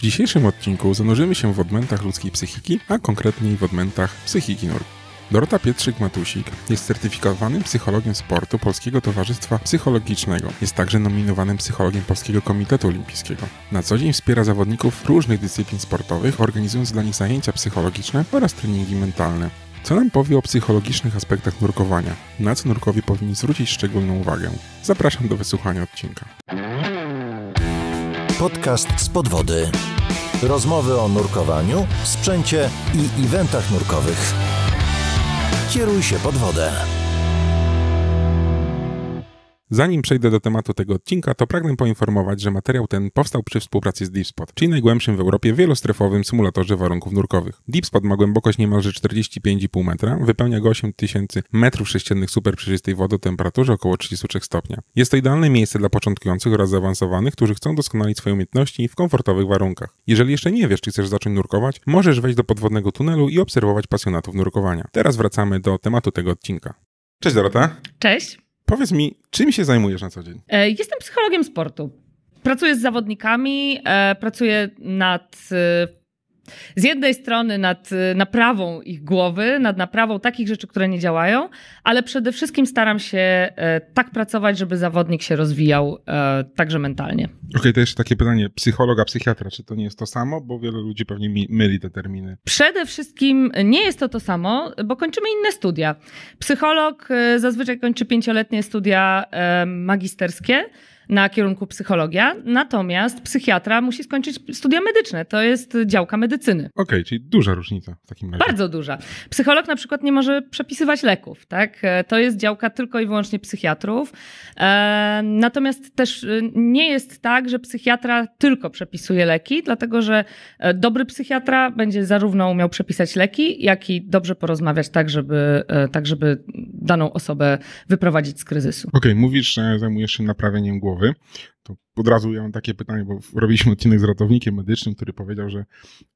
W dzisiejszym odcinku zanurzymy się w odmętach ludzkiej psychiki, a konkretniej w odmętach psychiki norm. Dorota Pietrzyk-Matusik jest certyfikowanym psychologiem sportu Polskiego Towarzystwa Psychologicznego. Jest także nominowanym psychologiem Polskiego Komitetu Olimpijskiego. Na co dzień wspiera zawodników różnych dyscyplin sportowych, organizując dla nich zajęcia psychologiczne oraz treningi mentalne. Co nam powie o psychologicznych aspektach nurkowania? Na co nurkowie powinni zwrócić szczególną uwagę? Zapraszam do wysłuchania odcinka. Podcast z podwody. Rozmowy o nurkowaniu, sprzęcie i eventach nurkowych. Kieruj się pod wodę. Zanim przejdę do tematu tego odcinka, to pragnę poinformować, że materiał ten powstał przy współpracy z DeepSpot, czyli najgłębszym w Europie wielostrefowym symulatorze warunków nurkowych. DeepSpot ma głębokość niemalże 45,5 metra, wypełnia go 8000 metrów sześciennych superprzejrzystej wody o temperaturze około 33 stopnia. Jest to idealne miejsce dla początkujących oraz zaawansowanych, którzy chcą doskonalić swoje umiejętności w komfortowych warunkach. Jeżeli jeszcze nie wiesz, czy chcesz zacząć nurkować, możesz wejść do podwodnego tunelu i obserwować pasjonatów nurkowania. Teraz wracamy do tematu tego odcinka. Cześć Dorota. Cześć. Powiedz mi, czym się zajmujesz na co dzień? E, jestem psychologiem sportu. Pracuję z zawodnikami, e, pracuję nad e, z jednej strony nad y, naprawą ich głowy, nad naprawą takich rzeczy, które nie działają, ale przede wszystkim staram się e, tak pracować, żeby zawodnik się rozwijał e, także mentalnie. Okej, okay, to jeszcze takie pytanie psychologa, psychiatra, czy to nie jest to samo? Bo wiele ludzi pewnie myli te terminy. Przede wszystkim nie jest to to samo, bo kończymy inne studia. Psycholog e, zazwyczaj kończy pięcioletnie studia magisterskie, na kierunku psychologia, natomiast psychiatra musi skończyć studia medyczne. To jest działka medycyny. Okej, okay, czyli duża różnica w takim razie. Bardzo duża. Psycholog na przykład nie może przepisywać leków, tak? E, to jest działka tylko i wyłącznie psychiatrów. E, natomiast też e, nie jest tak, że psychiatra tylko przepisuje leki, dlatego że dobry psychiatra będzie zarówno umiał przepisać leki, jak i dobrze porozmawiać tak, żeby, tak, żeby daną osobę wyprowadzić z kryzysu. Okej, okay, mówisz, że zajmujesz się naprawieniem głowy to od razu ja mam takie pytanie, bo robiliśmy odcinek z ratownikiem medycznym, który powiedział, że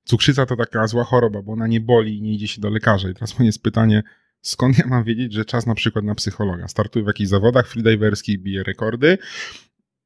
cukrzyca to taka zła choroba, bo ona nie boli i nie idzie się do lekarza. I teraz moje jest pytanie, skąd ja mam wiedzieć, że czas na przykład na psychologa? Startuję w jakichś zawodach freediverskich, biję rekordy,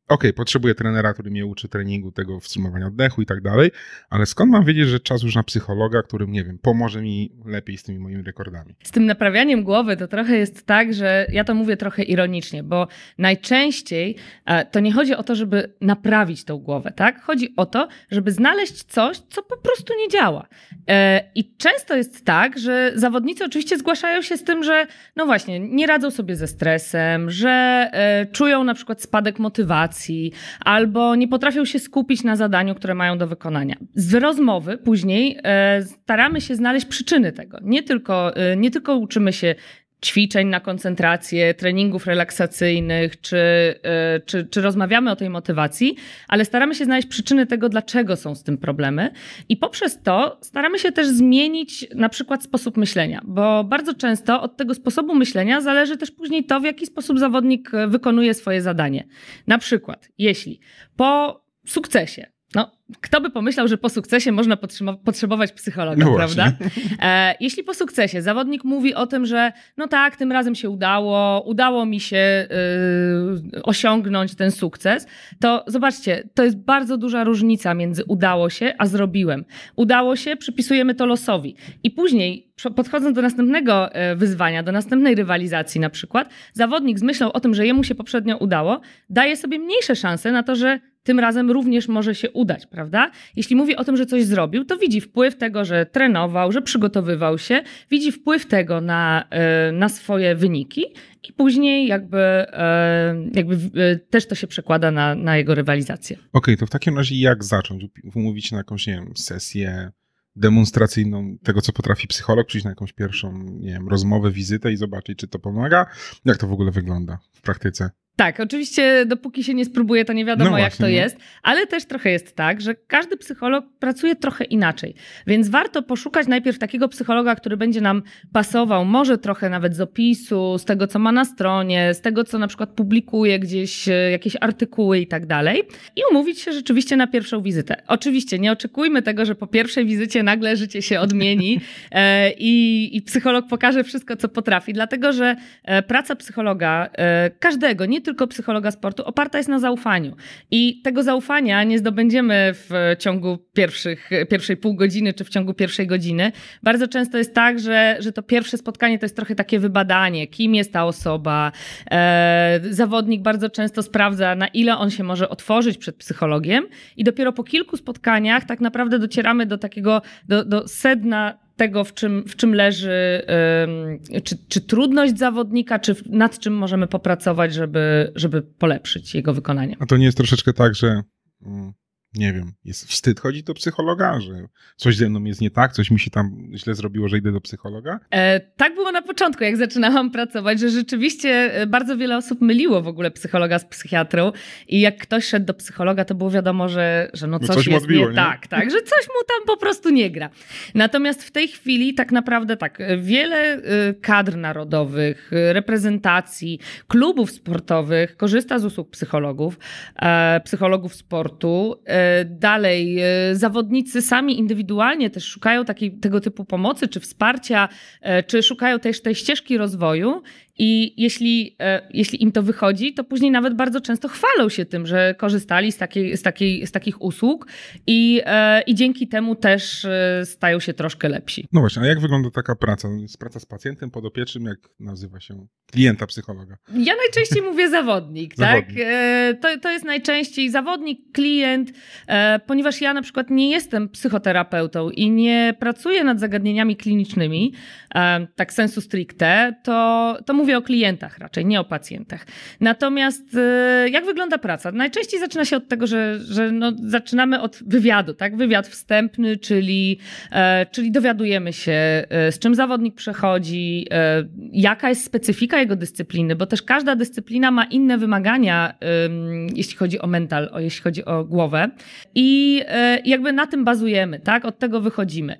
ok, potrzebuję trenera, który mnie uczy treningu, tego wstrzymywania oddechu i tak dalej, ale skąd mam wiedzieć, że czas już na psychologa, którym, nie wiem, pomoże mi lepiej z tymi moimi rekordami? Z tym naprawianiem głowy to trochę jest tak, że ja to mówię trochę ironicznie, bo najczęściej e, to nie chodzi o to, żeby naprawić tą głowę, tak? Chodzi o to, żeby znaleźć coś, co po prostu nie działa. E, I często jest tak, że zawodnicy oczywiście zgłaszają się z tym, że no właśnie, nie radzą sobie ze stresem, że e, czują na przykład spadek motywacji, relacji, albo nie potrafią się skupić na zadaniu, które mają do wykonania. Z rozmowy później e, staramy się znaleźć przyczyny tego. Nie tylko, e, nie tylko uczymy się ćwiczeń na koncentrację, treningów relaksacyjnych, czy, e, czy, czy rozmawiamy o tej motywacji, ale staramy się znaleźć przyczyny tego, dlaczego są z tym problemy. I poprzez to staramy się też zmienić na przykład sposób myślenia, bo bardzo często od tego sposobu myślenia zależy też później to, w jaki sposób zawodnik wykonuje swoje zadanie. Na przykład, jeśli po sukcesie, no kto by pomyślał, że po sukcesie można potrzebować psychologa, no prawda? E, jeśli po sukcesie zawodnik mówi o tym, że no tak, tym razem się udało, udało mi się y, osiągnąć ten sukces, to zobaczcie, to jest bardzo duża różnica między udało się, a zrobiłem. Udało się, przypisujemy to losowi. I później podchodząc do następnego e, wyzwania, do następnej rywalizacji na przykład, zawodnik z myślą o tym, że jemu się poprzednio udało, daje sobie mniejsze szanse na to, że tym razem również może się udać, prawda? prawda? Jeśli mówi o tym, że coś zrobił, to widzi wpływ tego, że trenował, że przygotowywał się, widzi wpływ tego na, e, na swoje wyniki i później jakby, e, jakby e, też to się przekłada na, na jego rywalizację. Okej, okay, to w takim razie jak zacząć? Umówić na jakąś, nie wiem, sesję demonstracyjną tego, co potrafi psycholog, przyjść na jakąś pierwszą, nie wiem, rozmowę, wizytę i zobaczyć, czy to pomaga? Jak to w ogóle wygląda w praktyce? Tak, oczywiście dopóki się nie spróbuje, to nie wiadomo no jak to no. jest, ale też trochę jest tak, że każdy psycholog pracuje trochę inaczej, więc warto poszukać najpierw takiego psychologa, który będzie nam pasował, może trochę nawet z opisu, z tego co ma na stronie, z tego co na przykład publikuje gdzieś, e, jakieś artykuły i tak dalej i umówić się rzeczywiście na pierwszą wizytę. Oczywiście nie oczekujmy tego, że po pierwszej wizycie nagle życie się odmieni e, i, i psycholog pokaże wszystko, co potrafi, dlatego że e, praca psychologa każdego, nie tylko psychologa sportu, oparta jest na zaufaniu. I tego zaufania nie zdobędziemy w ciągu pierwszych, pierwszej pół godziny czy w ciągu pierwszej godziny. Bardzo często jest tak, że, że to pierwsze spotkanie to jest trochę takie wybadanie, kim jest ta osoba. E, zawodnik bardzo często sprawdza, na ile on się może otworzyć przed psychologiem, i dopiero po kilku spotkaniach tak naprawdę docieramy do takiego, do, do sedna tego, w czym, w czym leży czy, czy trudność zawodnika, czy nad czym możemy popracować, żeby, żeby polepszyć jego wykonanie. A to nie jest troszeczkę tak, że mm, nie wiem, jest wstyd chodzić do psychologa, że coś ze mną jest nie tak, coś mi się tam źle zrobiło, że idę do psychologa? E, tak było na początku, jak zaczynałam pracować, że rzeczywiście e, bardzo wiele osób myliło w ogóle psychologa z psychiatrą i jak ktoś szedł do psychologa, to było wiadomo, że, że no coś, no coś jest odbiło, nie, nie, tak, tak, że coś mu tam po prostu nie gra. Natomiast w tej chwili tak naprawdę tak, e, wiele e, kadr narodowych, reprezentacji, klubów sportowych korzysta z usług psychologów, psychologów sportu, Dalej, e, zawodnicy sami indywidualnie też szukają takiej, tego typu pomocy czy wsparcia, e, czy szukają też tej ścieżki rozwoju. I jeśli, e, jeśli im to wychodzi, to później nawet bardzo często chwalą się tym, że korzystali z, takiej, z, takiej, z takich usług i, e, i dzięki temu też e, stają się troszkę lepsi. No właśnie, a jak wygląda taka praca? praca z pacjentem, podopiecznym, jak nazywa się klienta psychologa? Ja najczęściej mówię zawodnik, tak? Zawodnik. To, to jest najczęściej zawodnik, klient, ponieważ ja na przykład nie jestem psychoterapeutą i nie pracuję nad zagadnieniami klinicznymi, tak sensu stricte, to, to mówię mówię o klientach raczej, nie o pacjentach. Natomiast y, jak wygląda praca? Najczęściej zaczyna się od tego, że, że no, zaczynamy od wywiadu, tak? Wywiad wstępny, czyli, e, czyli dowiadujemy się, e, z czym zawodnik przechodzi, e, jaka jest specyfika jego dyscypliny, bo też każda dyscyplina ma inne wymagania, jeśli chodzi o mental, o, jeśli chodzi o głowę. I jakby na tym bazujemy, tak? Od tego wychodzimy.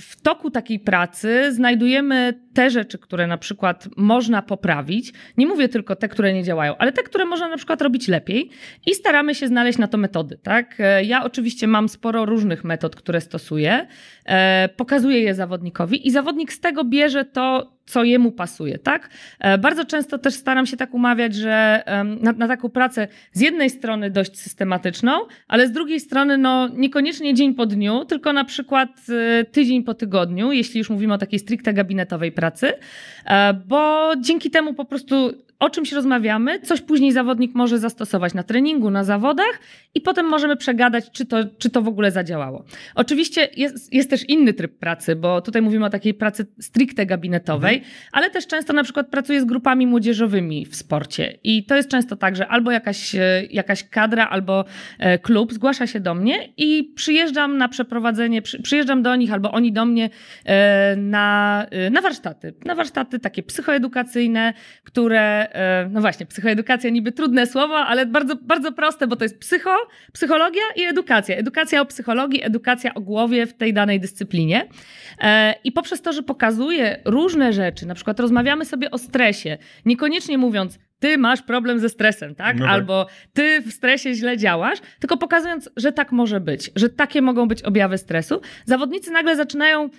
W toku takiej pracy znajdujemy te rzeczy, które na przykład mogą można poprawić. Nie mówię tylko te, które nie działają, ale te, które można na przykład robić lepiej i staramy się znaleźć na to metody, tak? E, ja oczywiście mam sporo różnych metod, które stosuję, e, pokazuję je zawodnikowi i zawodnik z tego bierze to, co jemu pasuje, tak? E, bardzo często też staram się tak umawiać, że na, na, taką pracę z jednej strony dość systematyczną, ale z drugiej strony no, niekoniecznie dzień po dniu, tylko na przykład e, tydzień po tygodniu, jeśli już mówimy o takiej stricte gabinetowej pracy, e, bo dzięki temu po prostu o czymś rozmawiamy, coś później zawodnik może zastosować na treningu, na zawodach i potem możemy przegadać, czy to, czy to w ogóle zadziałało. Oczywiście jest, jest też inny tryb pracy, bo tutaj mówimy o takiej pracy stricte gabinetowej, mhm. ale też często na przykład pracuję z grupami młodzieżowymi w sporcie i to jest często tak, że albo jakaś, e, jakaś kadra, albo e, klub zgłasza się do mnie i przyjeżdżam na przeprowadzenie, przy, przyjeżdżam do nich albo oni do mnie e, na, na warsztaty, na warsztaty takie psychoedukacyjne, które E, no właśnie, psychoedukacja niby trudne słowo, ale bardzo, bardzo proste, bo to jest psycho, psychologia i edukacja. Edukacja o psychologii, edukacja o głowie w tej danej dyscyplinie. E, I poprzez to, że pokazuje różne rzeczy, na przykład rozmawiamy sobie o stresie, niekoniecznie mówiąc, ty masz problem ze stresem, tak? No tak. Albo ty w stresie źle działasz, tylko pokazując, że tak może być, że takie mogą być objawy stresu. Zawodnicy nagle zaczynają y,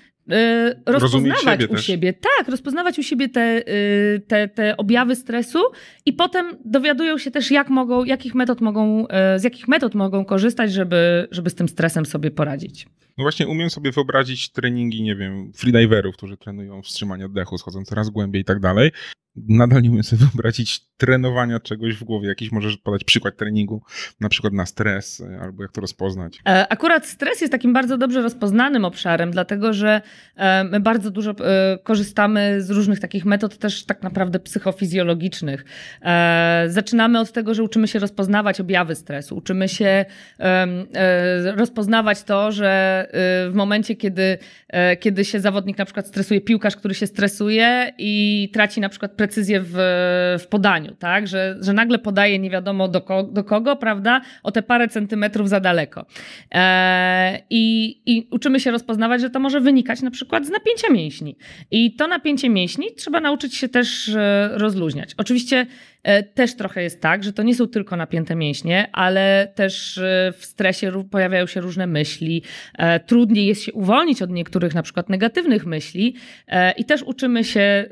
rozpoznawać siebie u też. siebie. Tak, rozpoznawać u siebie te, y, te, te objawy stresu i potem dowiadują się też, jak mogą, jakich metod mogą, y, z jakich metod mogą korzystać, żeby, żeby z tym stresem sobie poradzić. No właśnie umiem sobie wyobrazić treningi, nie wiem, freediverów, którzy trenują wstrzymanie oddechu, schodzą coraz głębiej i tak dalej, nadal nie umiem sobie wyobrazić trenowania czegoś w głowie. Jakiś możesz podać przykład treningu, na przykład na stres, e, albo jak to rozpoznać? E, akurat stres jest takim bardzo dobrze rozpoznanym obszarem, dlatego że e, my bardzo dużo korzystamy z różnych takich metod, też tak naprawdę psychofizjologicznych. Zaczynamy od tego, że uczymy się rozpoznawać objawy stresu, uczymy się rozpoznawać to, że w momencie, kiedy, kiedy się zawodnik na przykład stresuje, piłkarz, który się stresuje i traci na przykład decyzję w, w podaniu, tak? Że, że nagle podaje nie wiadomo do, ko do kogo, prawda? O te parę centymetrów za daleko. E, i, I uczymy się rozpoznawać, że to może wynikać na przykład z napięcia mięśni. I to napięcie mięśni trzeba nauczyć się też e, rozluźniać. Oczywiście E, też trochę jest tak, że to nie są tylko napięte mięśnie, ale też e, w stresie pojawiają się różne myśli. E, trudniej jest się uwolnić od niektórych na przykład negatywnych myśli i też uczymy się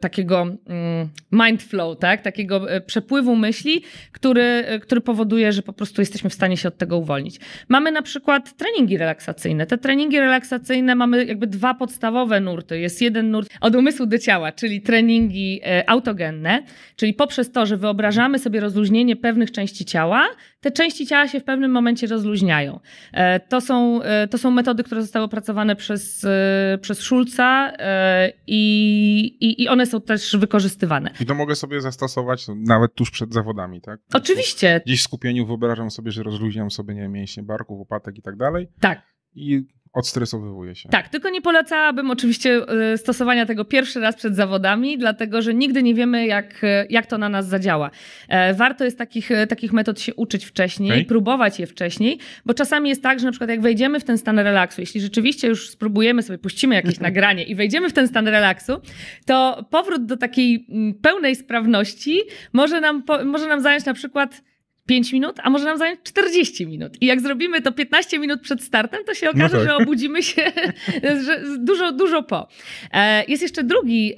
takiego mm, mind flow, tak? takiego przepływu myśli, który, który powoduje, że po prostu jesteśmy w stanie się od tego uwolnić. Mamy na przykład treningi relaksacyjne. Te treningi relaksacyjne mamy jakby dwa podstawowe nurty. Jest jeden nurt od umysłu do ciała, czyli treningi autogenne, czyli poprzez to, to, że wyobrażamy sobie rozluźnienie pewnych części ciała, te części ciała się w pewnym momencie rozluźniają. E, to są, e, to są metody, które zostały opracowane przez, e, przez Schulza i, i, i one są też wykorzystywane. I to mogę sobie zastosować nawet tuż przed zawodami, tak? Oczywiście. Dziś w skupieniu wyobrażam sobie, że rozluźniam sobie nie wiem, mięśnie barków, łopatek i tak dalej. Tak. I Odstresowywuje się. Tak, tylko nie polecałabym oczywiście e, stosowania tego pierwszy raz przed zawodami, dlatego że nigdy nie wiemy, jak, e, jak to na nas zadziała. E, warto jest takich, takich metod się uczyć wcześniej, okay. próbować je wcześniej, bo czasami jest tak, że na przykład jak wejdziemy w ten stan relaksu, jeśli rzeczywiście już spróbujemy sobie, puścimy jakieś nagranie i wejdziemy w ten stan relaksu, to powrót do takiej mm, pełnej sprawności może nam, może nam zająć na przykład 5 minut, a może nam zająć 40 minut. I jak zrobimy to 15 minut przed startem, to się no okaże, no tak. że obudzimy się że dużo, dużo po. E, jest jeszcze drugi,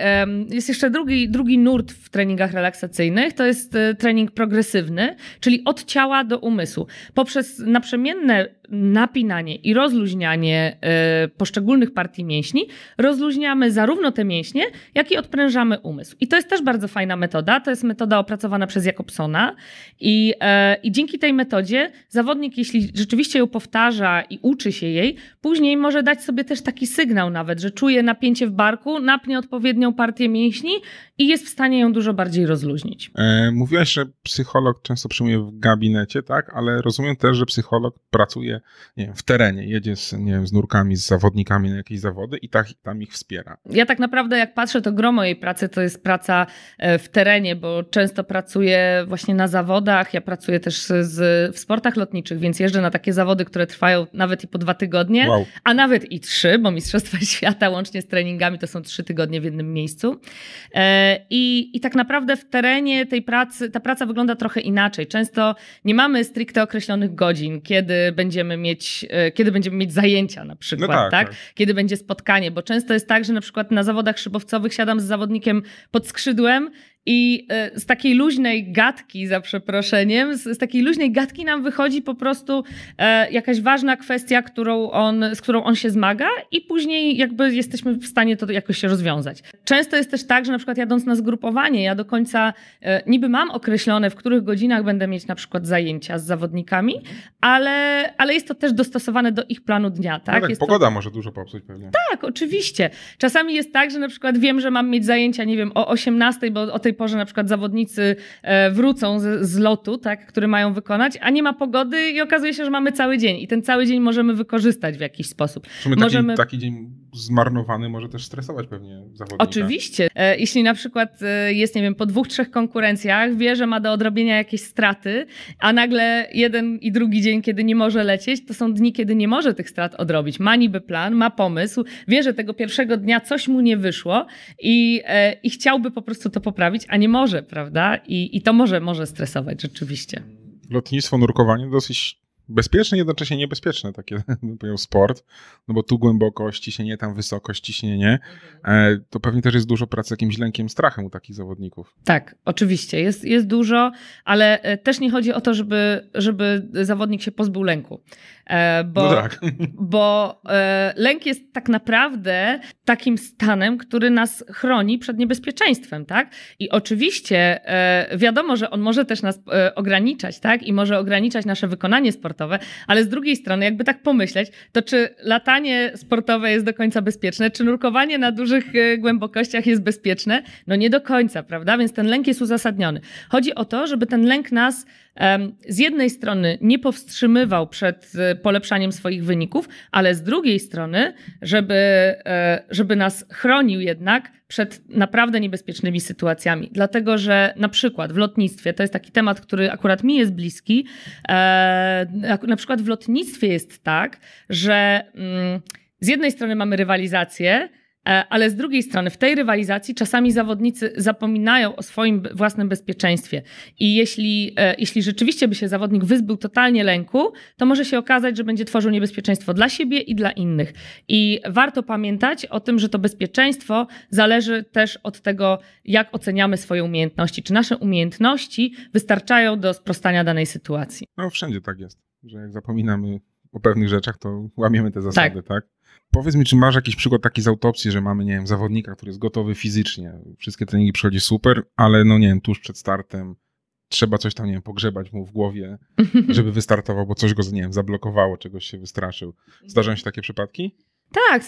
jest jeszcze drugi, drugi nurt w treningach relaksacyjnych, to jest e, trening progresywny, czyli od ciała do umysłu. Poprzez naprzemienne napinanie i rozluźnianie y, poszczególnych partii mięśni, rozluźniamy zarówno te mięśnie, jak i odprężamy umysł. I to jest też bardzo fajna metoda. To jest metoda opracowana przez Jakobsona. I, y, i dzięki tej metodzie zawodnik, jeśli rzeczywiście ją powtarza i uczy się jej, później może dać sobie też taki sygnał nawet, że czuje napięcie w barku, napnie odpowiednią partię mięśni i jest w stanie ją dużo bardziej rozluźnić. E, mówiłaś, że psycholog często przyjmuje w gabinecie, tak? Ale rozumiem też, że psycholog pracuje nie wiem, w terenie, jedzie z, nie wiem, z nurkami, z zawodnikami na jakieś zawody i tak, tam ich wspiera. Ja tak naprawdę jak patrzę, to gro mojej pracy to jest praca e, w terenie, bo często pracuję właśnie na zawodach, ja pracuję też z, w sportach lotniczych, więc jeżdżę na takie zawody, które trwają nawet i po dwa tygodnie, wow. a nawet i trzy, bo Mistrzostwa Świata łącznie z treningami to są trzy tygodnie w jednym miejscu. E, I, i tak naprawdę w terenie tej pracy, ta praca wygląda trochę inaczej. Często nie mamy stricte określonych godzin, kiedy będziemy będziemy mieć, e, kiedy będziemy mieć zajęcia na przykład, no tak, tak? tak, Kiedy będzie spotkanie, bo często jest tak, że na przykład na zawodach szybowcowych siadam z zawodnikiem pod skrzydłem i e, z takiej luźnej gadki, za przeproszeniem, z, z takiej luźnej gadki nam wychodzi po prostu e, jakaś ważna kwestia, którą on, z którą on się zmaga, i później jakby jesteśmy w stanie to jakoś się rozwiązać. Często jest też tak, że na przykład jadąc na zgrupowanie, ja do końca e, niby mam określone, w których godzinach będę mieć na przykład zajęcia z zawodnikami, ale, ale jest to też dostosowane do ich planu dnia. Tak, no tak jest pogoda to... może dużo popsuć pewnie. Tak, oczywiście. Czasami jest tak, że na przykład wiem, że mam mieć zajęcia, nie wiem, o 18, bo o tej tej porze na przykład zawodnicy e, wrócą z, z lotu, tak, który mają wykonać, a nie ma pogody i okazuje się, że mamy cały dzień i ten cały dzień możemy wykorzystać w jakiś sposób. Możemy... Taki, taki dzień zmarnowany może też stresować pewnie zawodnika. Oczywiście. E, jeśli na przykład e, jest, nie wiem, po dwóch, trzech konkurencjach, wie, że ma do odrobienia jakieś straty, a nagle jeden i drugi dzień, kiedy nie może lecieć, to są dni, kiedy nie może tych strat odrobić. Ma niby plan, ma pomysł, wie, że tego pierwszego dnia coś mu nie wyszło i, e, i chciałby po prostu to poprawić, a nie może, prawda? I, i to może, może stresować rzeczywiście. Lotnictwo, nurkowanie dosyć bezpieczny, jednocześnie niebezpieczne takie powiem, sport, no bo tu głębokość, ciśnienie, tam wysokość, ciśnienie, mhm. e, to pewnie też jest dużo pracy jakimś lękiem, strachem u takich zawodników. Tak, oczywiście, jest, jest dużo, ale e, też nie chodzi o to, żeby, żeby zawodnik się pozbył lęku, e, bo, no tak. bo lęk jest tak naprawdę takim stanem, który nas chroni przed niebezpieczeństwem, tak? I oczywiście wiadomo, że on może też nas ograniczać, tak? I może ograniczać nasze wykonanie sportowe, sportowe, ale z drugiej strony, jakby tak pomyśleć, to czy latanie sportowe jest do końca bezpieczne, czy nurkowanie na dużych y, głębokościach jest bezpieczne? No nie do końca, prawda? Więc ten lęk jest uzasadniony. Chodzi o to, żeby ten lęk nas z jednej strony nie powstrzymywał przed y, polepszaniem swoich wyników, ale z drugiej strony, żeby, e, żeby nas chronił jednak przed naprawdę niebezpiecznymi sytuacjami. Dlatego, że na przykład w lotnictwie, to jest taki temat, który akurat mi jest bliski, e, na przykład w lotnictwie jest tak, że mm, z jednej strony mamy rywalizację, E, ale z drugiej strony, w tej rywalizacji czasami zawodnicy zapominają o swoim własnym bezpieczeństwie. I jeśli, e, jeśli rzeczywiście by się zawodnik wyzbył totalnie lęku, to może się okazać, że będzie tworzył niebezpieczeństwo dla siebie i dla innych. I warto pamiętać o tym, że to bezpieczeństwo zależy też od tego, jak oceniamy swoje umiejętności. Czy nasze umiejętności wystarczają do sprostania danej sytuacji? No, wszędzie tak jest, że jak zapominamy o pewnych rzeczach, to łamiemy te zasady, tak? tak? Powiedz mi, czy masz jakiś przykład taki z autopsji, że mamy, nie wiem, zawodnika, który jest gotowy fizycznie, wszystkie treningi przychodzi super, ale no nie wiem, tuż przed startem trzeba coś tam, nie wiem, pogrzebać mu w głowie, żeby wystartował, bo coś go, nie wiem, zablokowało, czegoś się wystraszył. Zdarzają się takie przypadki? Tak,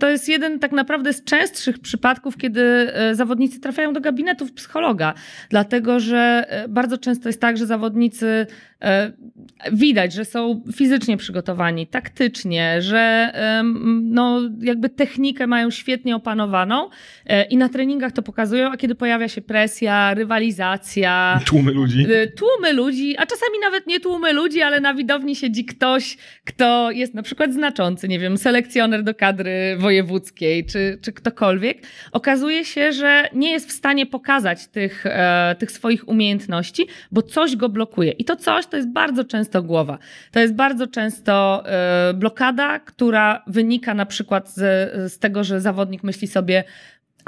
to jest jeden tak naprawdę z częstszych przypadków, kiedy e, zawodnicy trafiają do gabinetów psychologa, dlatego że e, bardzo często jest tak, że zawodnicy e, widać, że są fizycznie przygotowani, taktycznie, że no, jakby technikę mają świetnie opanowaną i na treningach to pokazują, a kiedy pojawia się presja, rywalizacja, tłumy ludzi, tłumy ludzi, a czasami nawet nie tłumy ludzi, ale na widowni siedzi ktoś, kto jest na przykład znaczący, nie wiem, selekcjoner do do kadry wojewódzkiej czy, czy ktokolwiek, okazuje się, że nie jest w stanie pokazać tych, e, tych swoich umiejętności, bo coś go blokuje. I to coś to jest bardzo często głowa. To jest bardzo często e, blokada, która wynika na przykład z, z tego, że zawodnik myśli sobie,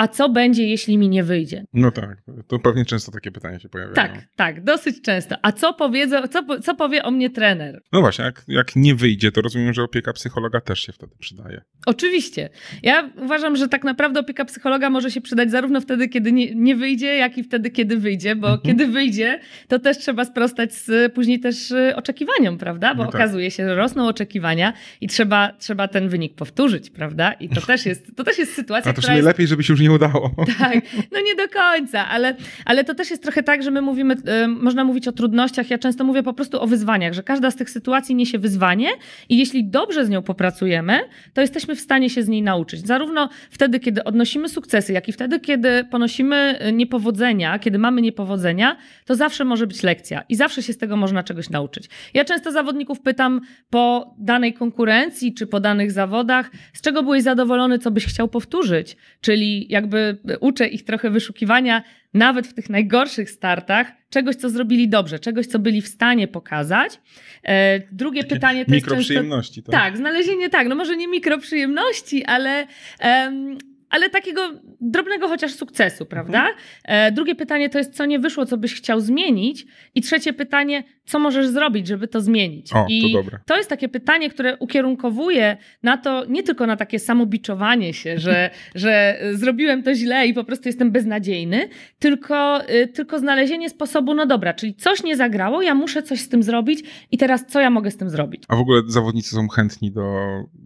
a co będzie, jeśli mi nie wyjdzie? No tak, to pewnie często takie pytanie się pojawia. Tak, tak, dosyć często. A co, powiedzą, co, co powie o mnie trener? No właśnie, jak, jak nie wyjdzie, to rozumiem, że opieka psychologa też się wtedy przydaje. Oczywiście. Ja uważam, że tak naprawdę opieka psychologa może się przydać zarówno wtedy, kiedy nie, nie wyjdzie, jak i wtedy, kiedy wyjdzie, bo mhm. kiedy wyjdzie, to też trzeba sprostać z, później też y, oczekiwaniom, prawda? Bo no tak. okazuje się, że rosną oczekiwania i trzeba, trzeba ten wynik powtórzyć, prawda? I to no. też jest, to też jest sytuacja, A to która jest... najlepiej, żeby się już nie udało. Tak, no nie do końca, ale, ale to też jest trochę tak, że my mówimy, y, można mówić o trudnościach, ja często mówię po prostu o wyzwaniach, że każda z tych sytuacji niesie wyzwanie i jeśli dobrze z nią popracujemy, to jesteśmy w stanie się z niej nauczyć. Zarówno wtedy, kiedy odnosimy sukcesy, jak i wtedy, kiedy ponosimy e, niepowodzenia, kiedy mamy niepowodzenia, to zawsze może być lekcja i zawsze się z tego można czegoś nauczyć. Ja często zawodników pytam po danej konkurencji czy po danych zawodach, z czego byłeś zadowolony, co byś chciał powtórzyć, czyli jakby uczę ich trochę wyszukiwania, nawet w tych najgorszych startach, czegoś, co zrobili dobrze, czegoś, co byli w stanie pokazać. E, drugie Takie pytanie to jest. Mikroprzyjemności, tak? Tak, znalezienie, tak, no może nie mikroprzyjemności, ale. Um, ale takiego drobnego chociaż sukcesu, mhm. prawda? Mhm. drugie pytanie to jest, co nie wyszło, co byś chciał zmienić? I trzecie pytanie, co możesz zrobić, żeby to zmienić. O, I to, dobre. to jest takie pytanie, które ukierunkowuje na to, nie tylko na takie samobiczowanie się, że, że e, zrobiłem to źle i po prostu jestem beznadziejny, tylko, e, tylko znalezienie sposobu, no dobra, czyli coś nie zagrało, ja muszę coś z tym zrobić i teraz co ja mogę z tym zrobić? A w ogóle zawodnicy są chętni do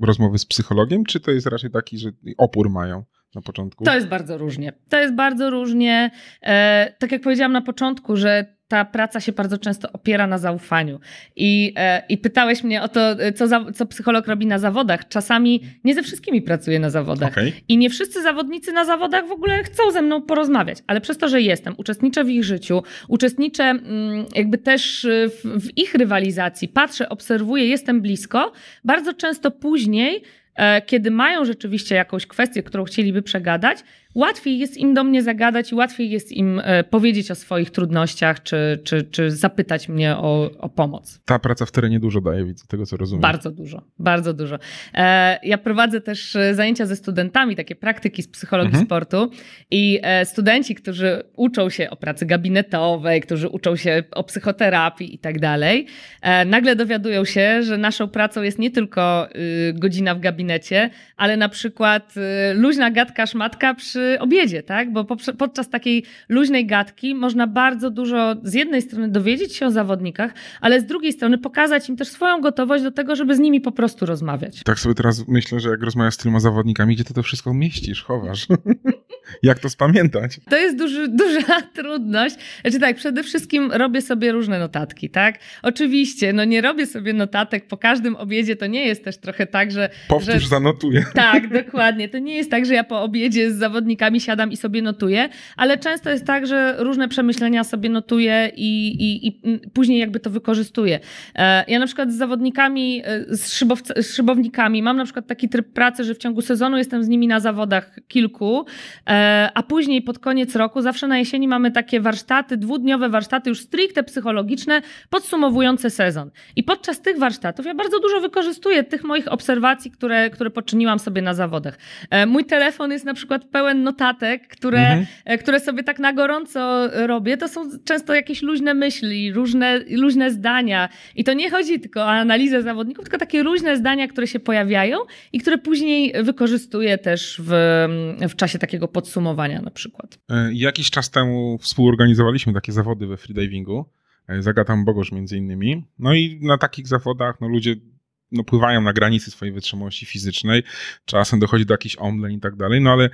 rozmowy z psychologiem, czy to jest raczej taki, że opór mają? To jest bardzo różnie. To jest bardzo różnie. E, tak jak powiedziałam na początku, że ta praca się bardzo często opiera na zaufaniu. I, e, i pytałeś mnie o to, e, co, za, co psycholog robi na zawodach. Czasami nie ze wszystkimi pracuję na zawodach. Okay. I nie wszyscy zawodnicy na zawodach w ogóle chcą ze mną porozmawiać, ale przez to, że jestem, uczestniczę w ich życiu, uczestniczę mm, jakby też e, w, w ich rywalizacji, patrzę, obserwuję, jestem blisko, bardzo często później, kiedy mają rzeczywiście jakąś kwestię, którą chcieliby przegadać, łatwiej jest im do mnie zagadać i łatwiej jest im e, powiedzieć o swoich trudnościach, czy, czy, czy zapytać mnie o, o pomoc. Ta praca w terenie dużo daje, widzę tego, co rozumiem. Bardzo dużo, bardzo dużo. E, ja prowadzę też e, zajęcia ze studentami, takie praktyki z psychologii mhm. sportu i studenci, którzy uczą się o pracy gabinetowej, którzy uczą się o psychoterapii i tak dalej, nagle dowiadują się, że naszą pracą jest nie tylko y, godzina w gabinecie, ale na przykład y, luźna gadka szmatka przy obiedzie, tak? Bo podczas takiej luźnej gadki można bardzo dużo z jednej strony dowiedzieć się o zawodnikach, ale z drugiej strony pokazać im też swoją gotowość do tego, żeby z nimi po prostu rozmawiać. Tak sobie teraz myślę, że jak rozmawiasz z tyloma zawodnikami, gdzie ty to wszystko mieścisz, chowasz? jak to spamiętać? To jest duży, duża trudność. Znaczy tak, przede wszystkim robię sobie różne notatki, tak? Oczywiście, no nie robię sobie notatek po każdym obiedzie, to nie jest też trochę tak, że... Powtórz, że... zanotuję. Tak, dokładnie. To nie jest tak, że ja po obiedzie z zawodnikami notatnikami siadam i sobie notuję, ale często jest tak, że różne przemyślenia sobie notuję i, i, i później jakby to wykorzystuję. E, ja na przykład z zawodnikami, e, z, szybowca, z szybownikami mam na przykład taki tryb pracy, że w ciągu sezonu jestem z nimi na zawodach kilku, e, a później pod koniec roku, zawsze na jesieni mamy takie warsztaty, dwudniowe warsztaty już stricte psychologiczne, podsumowujące sezon. I podczas tych warsztatów ja bardzo dużo wykorzystuję tych moich obserwacji, które, które poczyniłam sobie na zawodach. Mój telefon jest na przykład pełen notatek, które, mhm. E, które sobie tak na gorąco robię, to są często jakieś luźne myśli, różne, luźne zdania. I to nie chodzi tylko o analizę zawodników, tylko takie luźne zdania, które się pojawiają i które później wykorzystuję też w, w czasie takiego podsumowania na przykład. E, jakiś czas temu współorganizowaliśmy takie zawody we freedivingu. E, Zagatam Bogosz między innymi. No i na takich zawodach no, ludzie no, pływają na granicy swojej wytrzymałości fizycznej, czasem dochodzi do jakichś omleń i tak dalej, no ale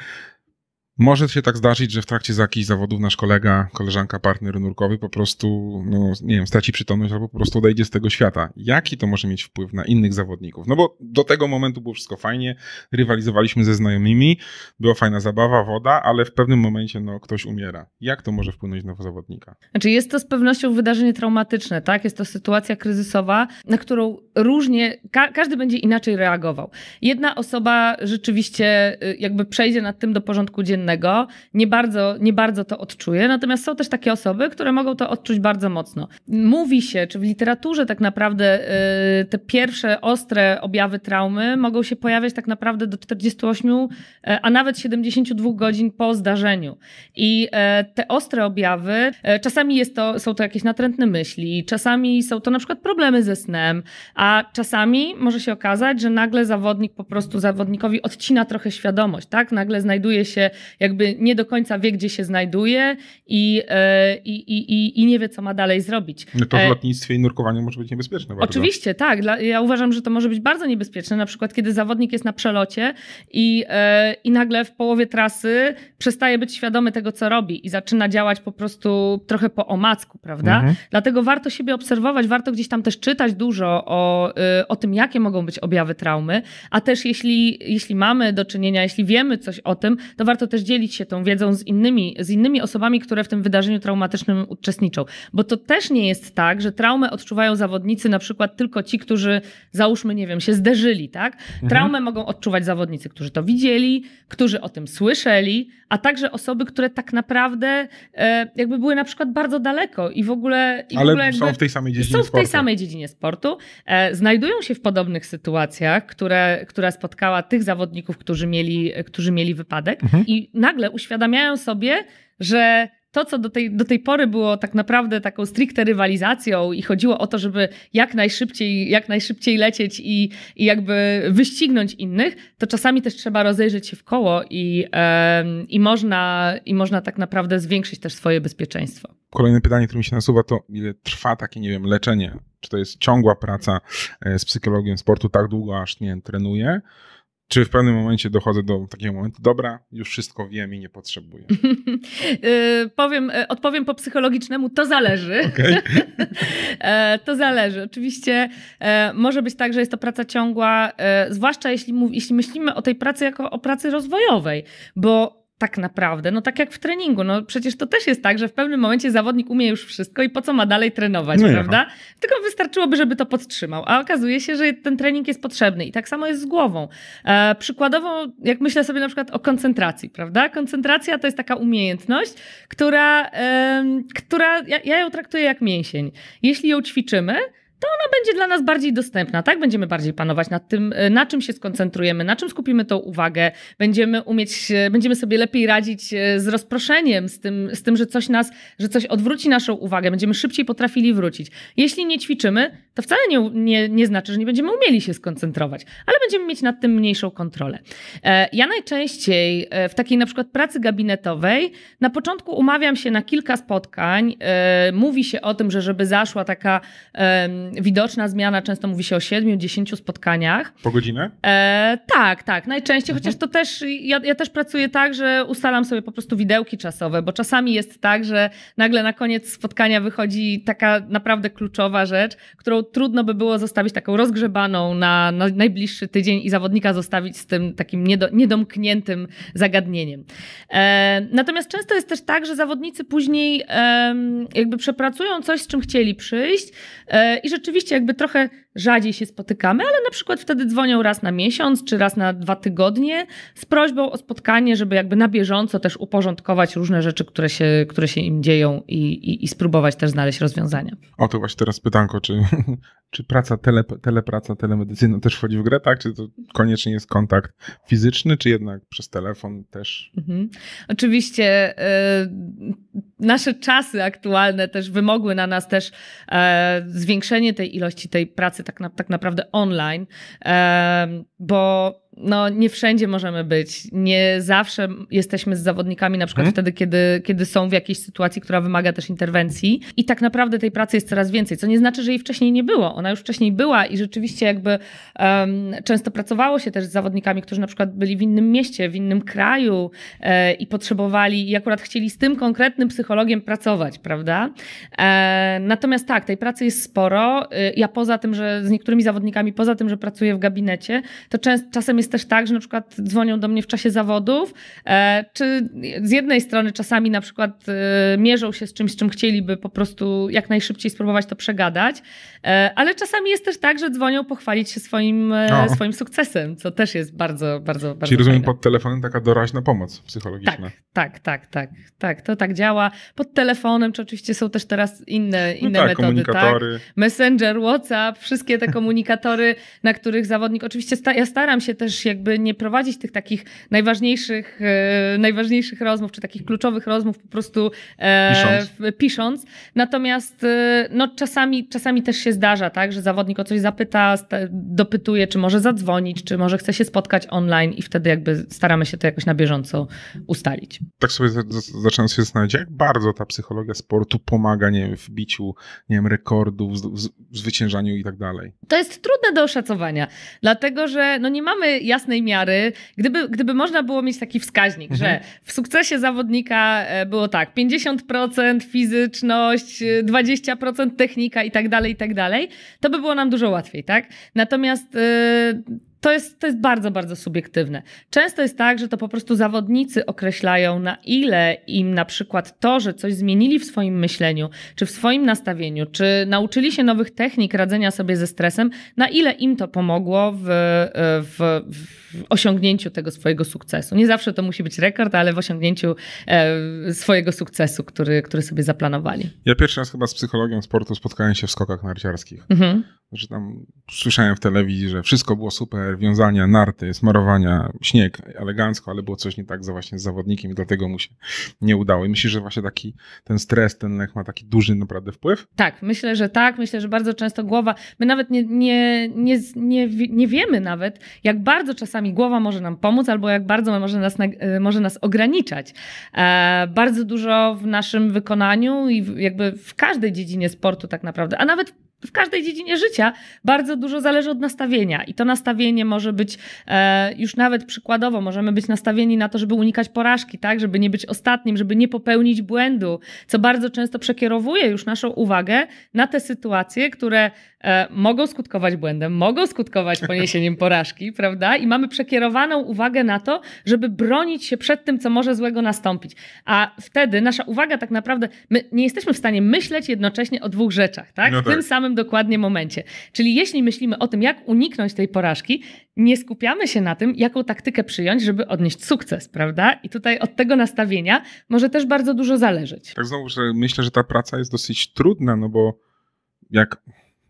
może się tak zdarzyć, że w trakcie jakichś zawodów nasz kolega, koleżanka, partner nurkowy po prostu, no, nie wiem, straci przytomność albo po prostu odejdzie z tego świata. Jaki to może mieć wpływ na innych zawodników? No bo do tego momentu było wszystko fajnie, rywalizowaliśmy ze znajomymi, była fajna zabawa, woda, ale w pewnym momencie no, ktoś umiera. Jak to może wpłynąć na zawodnika? Znaczy jest to z pewnością wydarzenie traumatyczne, tak? Jest to sytuacja kryzysowa, na którą różnie, ka każdy będzie inaczej reagował. Jedna osoba rzeczywiście y, jakby przejdzie nad tym do porządku dziennego, codziennego, nie bardzo, nie bardzo to odczuje. Natomiast są też takie osoby, które mogą to odczuć bardzo mocno. Mówi się, czy w literaturze tak naprawdę y, te pierwsze ostre objawy traumy mogą się pojawiać tak naprawdę do 48, y, a nawet 72 godzin po zdarzeniu. I y, te ostre objawy, czasami jest to, są to jakieś natrętne myśli, czasami są to na przykład problemy ze snem, a czasami może się okazać, że nagle zawodnik po prostu zawodnikowi odcina trochę świadomość, tak? Nagle znajduje się jakby nie do końca wie, gdzie się znajduje e, i, i, i, i nie wie, co ma dalej zrobić. No to w e, lotnictwie i nurkowaniu może być niebezpieczne. Bardzo. Oczywiście, tak. Dla, ja uważam, że to może być bardzo niebezpieczne, na przykład kiedy zawodnik jest na przelocie i, e, i nagle w połowie trasy przestaje być świadomy tego, co robi i zaczyna działać po prostu trochę po omacku, prawda? Mhm. Dlatego warto siebie obserwować, warto gdzieś tam też czytać dużo o, o tym, jakie mogą być objawy traumy, a też jeśli, jeśli mamy do czynienia, jeśli wiemy coś o tym, to warto też też dzielić się tą wiedzą z innymi, z innymi osobami, które w tym wydarzeniu traumatycznym uczestniczą. Bo to też nie jest tak, że traumę odczuwają zawodnicy na przykład tylko ci, którzy załóżmy, nie wiem, się zderzyli, tak? Mhm. Traumę mhm. mogą odczuwać zawodnicy, którzy to widzieli, którzy o tym słyszeli, a także osoby, które tak naprawdę e, jakby były na przykład bardzo daleko i w ogóle... I Ale w ogóle są w tej samej dziedzinie Są w tej sportu. samej dziedzinie sportu. E, znajdują się w podobnych sytuacjach, które, która spotkała tych zawodników, którzy mieli, którzy mieli wypadek mhm. i nagle uświadamiają sobie, że to, co do tej, do tej pory było tak naprawdę taką stricte rywalizacją i chodziło o to, żeby jak najszybciej, jak najszybciej lecieć i, i jakby wyścignąć innych, to czasami też trzeba rozejrzeć się w koło i, yy, i, można, i można tak naprawdę zwiększyć też swoje bezpieczeństwo. Kolejne pytanie, które mi się nasuwa, to ile trwa takie, nie wiem, leczenie? Czy to jest ciągła praca e, z psychologiem sportu tak długo, aż nie wiem, trenuje? Czy w pewnym momencie dochodzę do takiego momentu, dobra, już wszystko wiem i nie potrzebuję? Y, powiem, y, odpowiem po psychologicznemu, to zależy. E, to zależy. Oczywiście e, może być tak, że jest to praca ciągła, e, zwłaszcza jeśli, jeśli myślimy o tej pracy jako o pracy rozwojowej, bo tak naprawdę, no tak jak w treningu, no przecież to też jest tak, że w pewnym momencie zawodnik umie już wszystko i po co ma dalej trenować, no prawda? Tylko wystarczyłoby, żeby to podtrzymał, a okazuje się, że ten trening jest potrzebny i tak samo jest z głową. E, przykładowo, jak myślę sobie na przykład o koncentracji, prawda? Koncentracja to jest taka umiejętność, która, e, która ja, ja ją traktuję jak mięsień. Jeśli ją ćwiczymy, to ona będzie dla nas bardziej dostępna, tak? Będziemy bardziej panować nad tym, y, na czym się skoncentrujemy, na czym skupimy tą uwagę, będziemy umieć, będziemy sobie lepiej radzić y, z rozproszeniem, z tym, z tym, że coś nas, że coś odwróci naszą uwagę, będziemy szybciej potrafili wrócić. Jeśli nie ćwiczymy, to wcale nie, nie, nie znaczy, że nie będziemy umieli się skoncentrować, ale będziemy mieć nad tym mniejszą kontrolę. E, ja najczęściej e, w takiej na przykład pracy gabinetowej na początku umawiam się na kilka spotkań, e, mówi się o tym, że żeby zaszła taka widoczna zmiana, często mówi się o 7-10 spotkaniach. Po godzinę? E, tak, tak, najczęściej, mhm. chociaż to też, ja, ja też pracuję tak, że ustalam sobie po prostu widełki czasowe, bo czasami jest tak, że nagle na koniec spotkania wychodzi taka naprawdę kluczowa rzecz, którą trudno by było zostawić taką rozgrzebaną na, na najbliższy tydzień i zawodnika zostawić z tym takim niedo, niedomkniętym zagadnieniem. E, natomiast często jest też tak, że zawodnicy później e, jakby przepracują coś, z czym chcieli przyjść e, i że rzeczywiście jakby trochę rzadziej się spotykamy, ale na przykład wtedy dzwonią raz na miesiąc czy raz na dwa tygodnie z prośbą o spotkanie, żeby jakby na bieżąco też uporządkować różne rzeczy, które się, które się im dzieją i, i, i spróbować też znaleźć rozwiązania. O, to właśnie teraz pytanko, czy czy praca, tele, telepraca, telemedycyna też wchodzi w grę, tak? Czy to koniecznie jest kontakt fizyczny, czy jednak przez telefon też? Mhm. Oczywiście y, nasze czasy aktualne też wymogły na nas też y, zwiększenie tej ilości tej pracy tak, na, tak naprawdę online, y, bo no, nie wszędzie możemy być. Nie zawsze jesteśmy z zawodnikami, na przykład hmm? wtedy, kiedy, kiedy są w jakiejś sytuacji, która wymaga też interwencji. I tak naprawdę tej pracy jest coraz więcej, co nie znaczy, że jej wcześniej nie było. Ona już wcześniej była i rzeczywiście jakby um, często pracowało się też z zawodnikami, którzy na przykład byli w innym mieście, w innym kraju e, i potrzebowali, i akurat chcieli z tym konkretnym psychologiem pracować, prawda? E, natomiast tak, tej pracy jest sporo. E, ja poza tym, że z niektórymi zawodnikami, poza tym, że pracuję w gabinecie, to często, czasem jest jest też tak, że na przykład dzwonią do mnie w czasie zawodów, e, czy z jednej strony czasami na przykład e, mierzą się z czymś, z czym chcieliby po prostu jak najszybciej spróbować to przegadać, e, ale czasami jest też tak, że dzwonią pochwalić się swoim, swoim sukcesem, co też jest bardzo, bardzo, bardzo Czyli rozumiem, fajne. pod telefonem taka doraźna pomoc psychologiczna. Tak, tak, tak, tak, tak, to tak działa. Pod telefonem, czy oczywiście są też teraz inne, no inne no tak, metody, tak? Messenger, WhatsApp, wszystkie te komunikatory, na których zawodnik, oczywiście sta ja staram się też możesz jakby nie prowadzić tych takich najważniejszych, e, najważniejszych rozmów, czy takich kluczowych rozmów po prostu e, pisząc. pisząc. Natomiast e, no, czasami, czasami też się zdarza, tak, że zawodnik o coś zapyta, dopytuje, czy może zadzwonić, czy może chce się spotkać online i wtedy jakby staramy się to jakoś na bieżąco ustalić. Tak sobie zacząłem się zastanawiać, jak bardzo ta psychologia sportu pomaga nie wiem, w biciu nie wiem, rekordów, w zwyciężaniu i tak dalej. To jest trudne do oszacowania, dlatego że no nie mamy jasnej miary. Gdyby, gdyby można było mieć taki wskaźnik, mhm. że w sukcesie zawodnika e, było tak, 50% fizyczność, 20% e, technika i tak dalej, i tak dalej, to by było nam dużo łatwiej, tak? Natomiast e, to jest, to jest bardzo, bardzo subiektywne. Często jest tak, że to po prostu zawodnicy określają, na ile im na przykład to, że coś zmienili w swoim myśleniu, czy w swoim nastawieniu, czy nauczyli się nowych technik radzenia sobie ze stresem, na ile im to pomogło w, w, w osiągnięciu tego swojego sukcesu. Nie zawsze to musi być rekord, ale w osiągnięciu e, swojego sukcesu, który, który sobie zaplanowali. Ja pierwszy raz chyba z psychologią sportu spotkałem się w skokach narciarskich. Mhm. Że znaczy tam słyszałem w telewizji, że wszystko było super, wiązania narty, smarowania, śnieg elegancko, ale było coś nie tak za właśnie z zawodnikiem i dlatego mu się nie udało. I myślę, że właśnie taki ten stres, ten lek ma taki duży naprawdę wpływ? Tak, myślę, że tak. Myślę, że bardzo często głowa, my nawet nie, nie, nie, nie, nie wiemy nawet, jak bardzo czasami głowa może nam pomóc, albo jak bardzo może nas, e, może nas ograniczać. E, bardzo dużo w naszym wykonaniu i jakby w każdej dziedzinie sportu tak naprawdę, a nawet w każdej dziedzinie życia bardzo dużo zależy od nastawienia i to nastawienie może być e, już nawet przykładowo, możemy być nastawieni na to, żeby unikać porażki, tak, żeby nie być ostatnim, żeby nie popełnić błędu, co bardzo często przekierowuje już naszą uwagę na te sytuacje, które e, mogą skutkować błędem, mogą skutkować poniesieniem porażki, prawda? I mamy przekierowaną uwagę na to, żeby bronić się przed tym, co może złego nastąpić. A wtedy nasza uwaga tak naprawdę, my nie jesteśmy w stanie myśleć jednocześnie o dwóch rzeczach, tak? No tak. tym samym dokładnie momencie. Czyli jeśli myślimy o tym, jak uniknąć tej porażki, nie skupiamy się na tym, jaką taktykę przyjąć, żeby odnieść sukces, prawda? I tutaj od tego nastawienia może też bardzo dużo zależeć. Tak znowu, że myślę, że ta praca jest dosyć trudna, no bo jak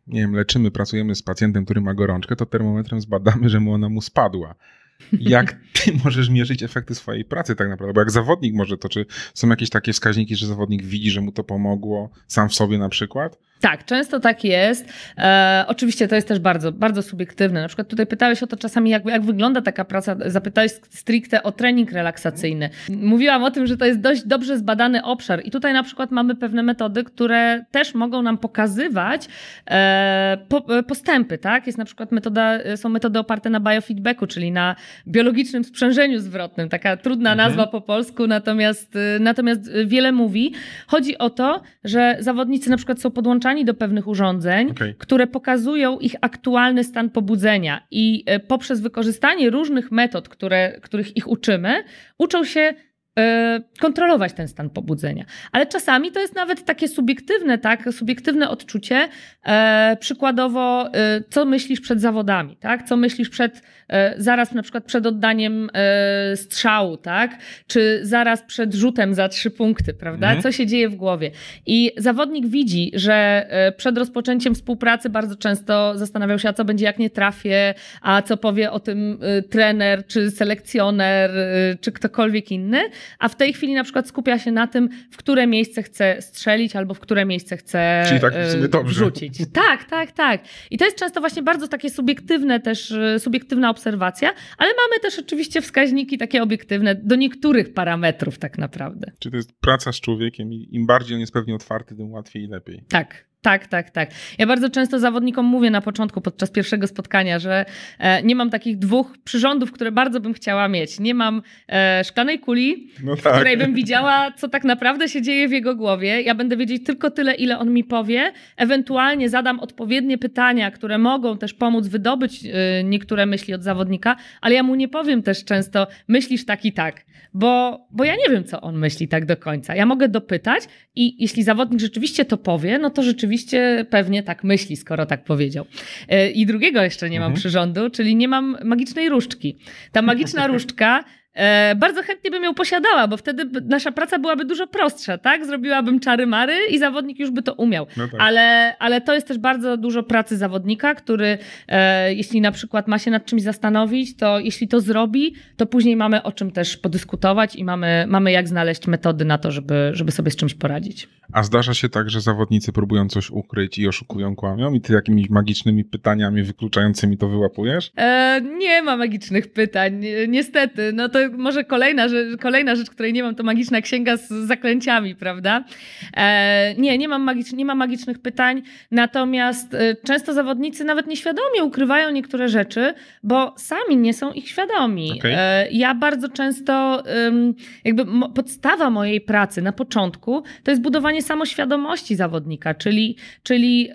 nie wiem, leczymy, pracujemy z pacjentem, który ma gorączkę, to termometrem zbadamy, że mu ona mu spadła. Jak ty możesz mierzyć efekty swojej pracy tak naprawdę? Bo jak zawodnik może to, czy są jakieś takie wskaźniki, że zawodnik widzi, że mu to pomogło, sam w sobie na przykład? Tak, często tak jest. E, oczywiście to jest też bardzo, bardzo subiektywne. Na przykład tutaj pytałeś o to czasami, jak, jak wygląda taka praca, zapytałeś stricte o trening relaksacyjny. Mówiłam o tym, że to jest dość dobrze zbadany obszar i tutaj na przykład mamy pewne metody, które też mogą nam pokazywać e, po, e, postępy, tak? Jest na przykład metoda, e, są metody oparte na biofeedbacku, czyli na biologicznym sprzężeniu zwrotnym. Taka trudna mhm. nazwa po polsku, natomiast, e, natomiast wiele mówi. Chodzi o to, że zawodnicy na przykład są podłączani do pewnych urządzeń, okay. które pokazują ich aktualny stan pobudzenia i e, poprzez wykorzystanie różnych metod, które, których ich uczymy, uczą się Y, kontrolować ten stan pobudzenia. Ale czasami to jest nawet takie subiektywne, tak, subiektywne odczucie. E, przykładowo, e, co myślisz przed zawodami, tak? Co myślisz przed, e, zaraz na przykład przed oddaniem e, strzału, tak? Czy zaraz przed rzutem za trzy punkty, prawda? Mhm. Co się dzieje w głowie? I zawodnik widzi, że e, przed rozpoczęciem współpracy bardzo często zastanawiał się, a co będzie, jak nie trafię, a co powie o tym y, trener, czy selekcjoner, czy ktokolwiek inny a w tej chwili na przykład skupia się na tym, w które miejsce chce strzelić albo w które miejsce chce Czyli tak w e, dobrze. rzucić. Tak, tak, tak. I to jest często właśnie bardzo takie subiektywne też, e, subiektywna obserwacja, ale mamy też oczywiście wskaźniki takie obiektywne do niektórych parametrów tak naprawdę. Czy to jest praca z człowiekiem i im bardziej on jest pewnie otwarty, tym łatwiej i lepiej. Tak, tak, tak, tak. Ja bardzo często zawodnikom mówię na początku, podczas pierwszego spotkania, że e, nie mam takich dwóch przyrządów, które bardzo bym chciała mieć. Nie mam e, szklanej kuli, no tak. w której bym widziała, co tak naprawdę się dzieje w jego głowie. Ja będę wiedzieć tylko tyle, ile on mi powie. Ewentualnie zadam odpowiednie pytania, które mogą też pomóc wydobyć e, niektóre myśli od zawodnika, ale ja mu nie powiem też często, myślisz tak i tak, bo, bo ja nie wiem, co on myśli tak do końca. Ja mogę dopytać i jeśli zawodnik rzeczywiście to powie, no to rzeczywiście Oczywiście pewnie tak myśli, skoro tak powiedział. E, I drugiego jeszcze nie mam mhm. przyrządu, czyli nie mam magicznej różdżki. Ta magiczna różdżka E, bardzo chętnie bym ją posiadała, bo wtedy nasza praca byłaby dużo prostsza, tak? Zrobiłabym czary mary i zawodnik już by to umiał. No tak. ale, ale to jest też bardzo dużo pracy zawodnika, który e, jeśli na przykład ma się nad czymś zastanowić, to jeśli to zrobi, to później mamy o czym też podyskutować i mamy, mamy jak znaleźć metody na to, żeby, żeby sobie z czymś poradzić. A zdarza się tak, że zawodnicy próbują coś ukryć i oszukują, kłamią i ty jakimiś magicznymi pytaniami wykluczającymi to wyłapujesz? E, nie ma magicznych pytań, niestety. No to może kolejna, rzecz, kolejna rzecz, której nie mam, to magiczna księga z zaklęciami, prawda? E, nie, nie mam, magicz, nie mam magicznych pytań, natomiast e, często zawodnicy nawet nieświadomie ukrywają niektóre rzeczy, bo sami nie są ich świadomi. Okay. E, ja bardzo często, jakby podstawa mojej pracy na początku to jest budowanie samoświadomości zawodnika, czyli, czyli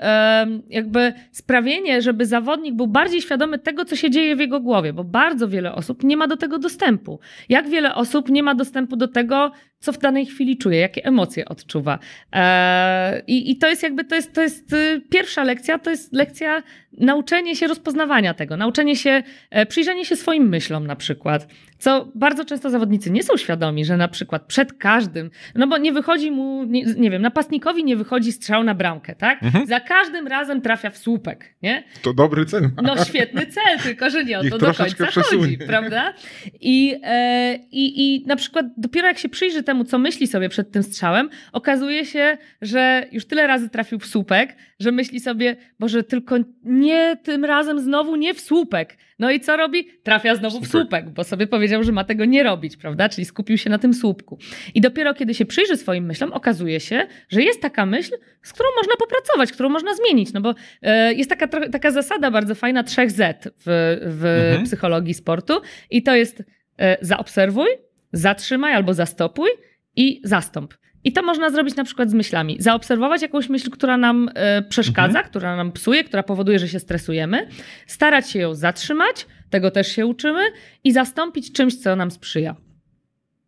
jakby sprawienie, żeby zawodnik był bardziej świadomy tego, co się dzieje w jego głowie, bo bardzo wiele osób nie ma do tego dostępu jak wiele osób nie ma dostępu do tego, co w danej chwili czuje, jakie emocje odczuwa. Eee, i, I to jest jakby, to jest, to jest y, pierwsza lekcja, to jest lekcja nauczenie się rozpoznawania tego, nauczenie się, e, przyjrzenie się swoim myślom na przykład, co bardzo często zawodnicy nie są świadomi, że na przykład przed każdym, no bo nie wychodzi mu, nie, nie wiem, napastnikowi nie wychodzi strzał na bramkę, tak? Mhm. Za każdym razem trafia w słupek, nie? To dobry cel. No świetny cel, tylko że nie o to do końca przesunie. chodzi, prawda? I, e, i, I na przykład dopiero jak się przyjrzy temu, co myśli sobie przed tym strzałem, okazuje się, że już tyle razy trafił w słupek, że myśli sobie, Boże, tylko nie nie, tym razem znowu nie w słupek. No i co robi? Trafia znowu w słupek, bo sobie powiedział, że ma tego nie robić, prawda? Czyli skupił się na tym słupku. I dopiero kiedy się przyjrzy swoim myślom, okazuje się, że jest taka myśl, z którą można popracować, którą można zmienić. No bo e, jest taka, taka zasada bardzo fajna 3Z w, w mhm. psychologii sportu i to jest e, zaobserwuj, zatrzymaj albo zastopuj i zastąp. I to można zrobić na przykład z myślami. Zaobserwować jakąś myśl, która nam e, przeszkadza, mhm. która nam psuje, która powoduje, że się stresujemy, starać się ją zatrzymać, tego też się uczymy, i zastąpić czymś, co nam sprzyja.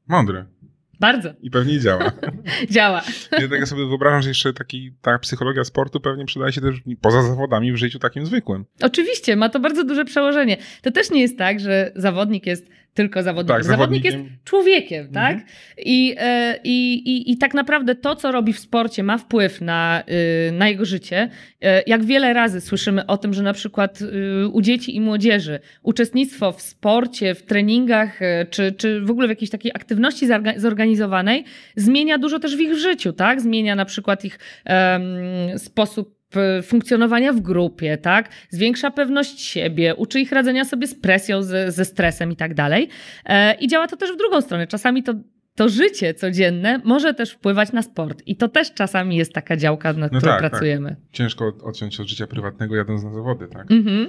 Mądre. Bardzo. I pewnie działa. działa. Ja tak sobie wyobrażam, że jeszcze taki, ta psychologia sportu pewnie przydaje się też poza zawodami w życiu takim zwykłym. Oczywiście, ma to bardzo duże przełożenie. To też nie jest tak, że zawodnik jest tylko zawodnikiem. Tak, Zawodnik jest człowiekiem, mhm. tak? I, e, i, i, I tak naprawdę to, co robi w sporcie, ma wpływ na, y, na jego życie. E, jak wiele razy słyszymy o tym, że na przykład y, u dzieci i młodzieży uczestnictwo w sporcie, w treningach, e, czy, czy w ogóle w jakiejś takiej aktywności zorganizowanej zmienia dużo też w ich życiu, tak? Zmienia na przykład ich um, sposób funkcjonowania w grupie, tak? Zwiększa pewność siebie, uczy ich radzenia sobie z presją, ze, ze stresem i tak dalej. E, I działa to też w drugą stronę. Czasami to to życie codzienne może też wpływać na sport. I to też czasami jest taka działka, nad no którą tak, tak. pracujemy. Tak. Ciężko odciąć od życia prywatnego jadąc na zawody, tak? Mm -hmm.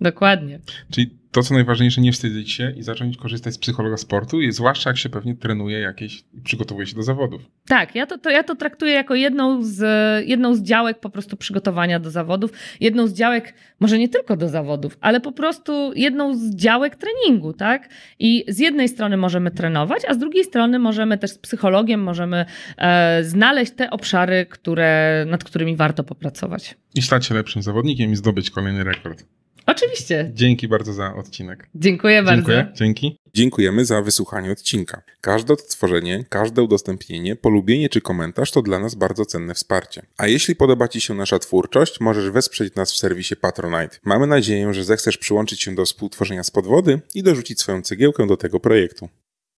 Dokładnie. Czyli to, co najważniejsze, nie wstydzić się i zacząć korzystać z psychologa sportu, zwłaszcza jak się pewnie trenuje jakieś i przygotowuje się do zawodów. Tak, ja to, to, ja to traktuję jako jedną z, jedną z działek po prostu przygotowania do zawodów, jedną z działek, może nie tylko do zawodów, ale po prostu jedną z działek treningu, tak? I z jednej strony możemy trenować, a z drugiej strony możemy też z psychologiem, możemy e, znaleźć te obszary, które, nad którymi warto popracować. I stać się lepszym zawodnikiem i zdobyć kolejny rekord. Oczywiście. Dzięki bardzo za odcinek. Dziękuję bardzo. Dziękuję. Dzięki. Dziękujemy za wysłuchanie odcinka. Każde odtworzenie, każde udostępnienie, polubienie czy komentarz to dla nas bardzo cenne wsparcie. A jeśli podoba Ci się nasza twórczość, możesz wesprzeć nas w serwisie Patronite. Mamy nadzieję, że zechcesz przyłączyć się do współtworzenia z podwody i dorzucić swoją cegiełkę do tego projektu.